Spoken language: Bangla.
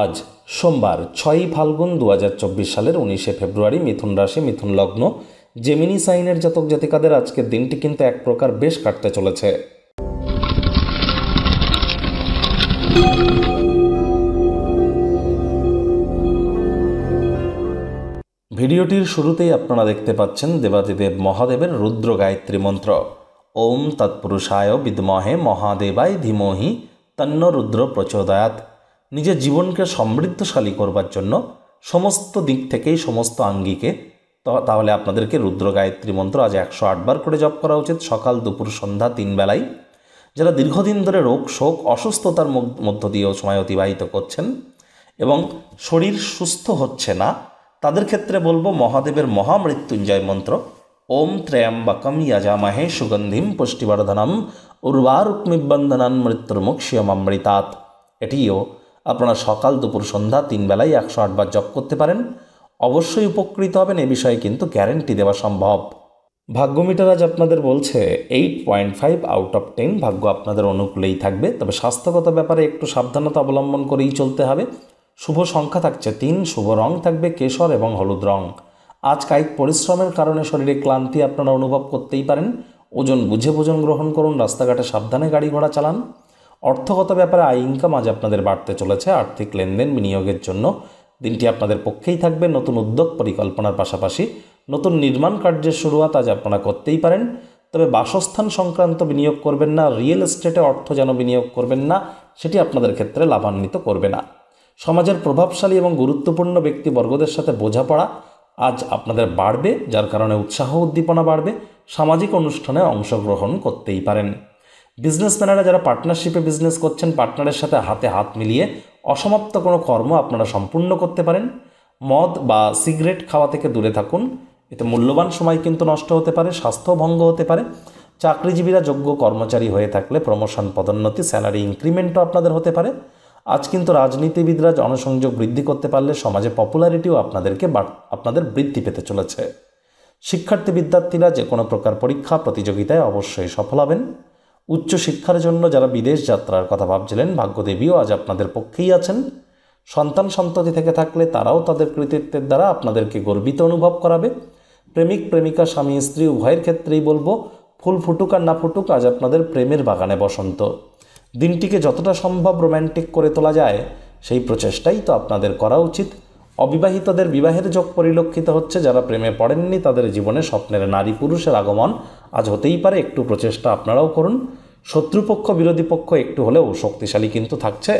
আজ সোমবার ছয়ই ফাল্গুন দু সালের উনিশে ফেব্রুয়ারি মিথুন রাশি মিথুন লগ্ন জেমিনি সাইনের জাতক জাতিকাদের আজকের দিনটি কিন্তু এক প্রকার বেশ কাটতে চলেছে ভিডিওটির শুরুতেই আপনারা দেখতে পাচ্ছেন দেবাদিদেব মহাদেবের রুদ্র গায়ত্রী মন্ত্র ওম তৎপুরুষায় বিদ্মহে মহাদেবায় ধীমহি তন্ন রুদ্র প্রচোদয়াত নিজের জীবনকে সমৃদ্ধশালী করবার জন্য সমস্ত দিক থেকেই সমস্ত আঙ্গিকে তাহলে আপনাদেরকে রুদ্র গায়ত্রী মন্ত্র আজ একশো আটবার করে জপ করা উচিত সকাল দুপুর সন্ধ্যা তিন বেলায় যারা দীর্ঘদিন ধরে রোগ শোক অসুস্থতার মধ্য দিয়েও সময় অতিবাহিত করছেন এবং শরীর সুস্থ হচ্ছে না তাদের ক্ষেত্রে বলবো মহাদেবের মহামৃত্যুঞ্জয় মন্ত্র ওম ইয়াজা মাহে সুগন্ধিম পুষ্টিবর্ধনম মুখ মৃত্যুর্মুক্ষিয়মৃতাৎ এটিও আপনারা সকাল দুপুর সন্ধ্যা তিন বেলায় একশো আটবার জপ করতে পারেন অবশ্যই উপকৃত হবেন এ বিষয়ে কিন্তু গ্যারেন্টি দেওয়া সম্ভব ভাগ্য মিটার আজ আপনাদের বলছে eight point five out of ten ভাগ্য আপনাদের অনুকূলেই থাকবে তবে স্বাস্থ্যগত ব্যাপারে একটু সাবধানতা অবলম্বন করেই চলতে হবে শুভ সংখ্যা থাকছে তিন শুভ রং থাকবে কেশর এবং হলুদ রং আজ কায়িক পরিশ্রমের কারণে শরীরে ক্লান্তি আপনারা অনুভব করতেই পারেন ওজন বুঝে ভোজন গ্রহণ করুন রাস্তাঘাটে সাবধানে গাড়ি ঘোড়া চালান অর্থগত ব্যাপারে আয় ইনকাম আজ আপনাদের বাড়তে চলেছে আর্থিক লেনদেন বিনিয়োগের জন্য দিনটি আপনাদের পক্ষেই থাকবে নতুন উদ্যোগ পরিকল্পনার পাশাপাশি নতুন নির্মাণ কার্যের শুরুয়াত আজ আপনারা করতেই পারেন তবে বাসস্থান সংক্রান্ত বিনিয়োগ করবেন না রিয়েল এস্টেটে অর্থ যেন বিনিয়োগ করবেন না সেটি আপনাদের ক্ষেত্রে লাভান্বিত করবে না সমাজের প্রভাবশালী এবং গুরুত্বপূর্ণ ব্যক্তিবর্গদের সাথে বোঝাপড়া আজ আপনাদের বাড়বে যার কারণে উৎসাহ উদ্দীপনা বাড়বে সামাজিক অনুষ্ঠানে অংশগ্রহণ করতেই পারেন বিজনেসম্যানেরা যারা পার্টনারশিপে বিজনেস করছেন পার্টনারের সাথে হাতে হাত মিলিয়ে অসমাপ্ত কোনো কর্ম আপনারা সম্পূর্ণ করতে পারেন মদ বা সিগারেট খাওয়া থেকে দূরে থাকুন এতে মূল্যবান সময় কিন্তু নষ্ট হতে পারে স্বাস্থ্য ভঙ্গ হতে পারে চাকরিজীবীরা যোগ্য কর্মচারী হয়ে থাকলে প্রমোশন পদোন্নতি স্যালারি ইনক্রিমেন্টও আপনাদের হতে পারে আজ কিন্তু রাজনীতিবিদরা জনসংযোগ বৃদ্ধি করতে পারলে সমাজে পপুলারিটিও আপনাদেরকে আপনাদের বৃদ্ধি পেতে চলেছে শিক্ষার্থী বিদ্যার্থীরা যে কোনো প্রকার পরীক্ষা প্রতিযোগিতায় অবশ্যই সফল হবেন উচ্চশিক্ষার জন্য যারা বিদেশ যাত্রার কথা ভাবছিলেন ভাগ্যদেবীও আজ আপনাদের পক্ষেই আছেন সন্তান সন্ততি থেকে থাকলে তারাও তাদের কৃতিত্বের দ্বারা আপনাদেরকে গর্বিত অনুভব করাবে প্রেমিক প্রেমিকা স্বামী স্ত্রী উভয়ের ক্ষেত্রেই বলবো ফুল ফুটুক আর না ফুটুক আজ আপনাদের প্রেমের বাগানে বসন্ত দিনটিকে যতটা সম্ভব রোম্যান্টিক করে তোলা যায় সেই প্রচেষ্টাই তো আপনাদের করা উচিত অবিবাহিতদের বিবাহের যোগ পরিলক্ষিত হচ্ছে যারা প্রেমে পড়েননি তাদের জীবনে স্বপ্নের নারী পুরুষের আগমন আজ হতেই পারে একটু প্রচেষ্টা আপনারাও করুন শত্রুপক্ষ বিরোধী পক্ষ একটু হলেও শক্তিশালী কিন্তু থাকছে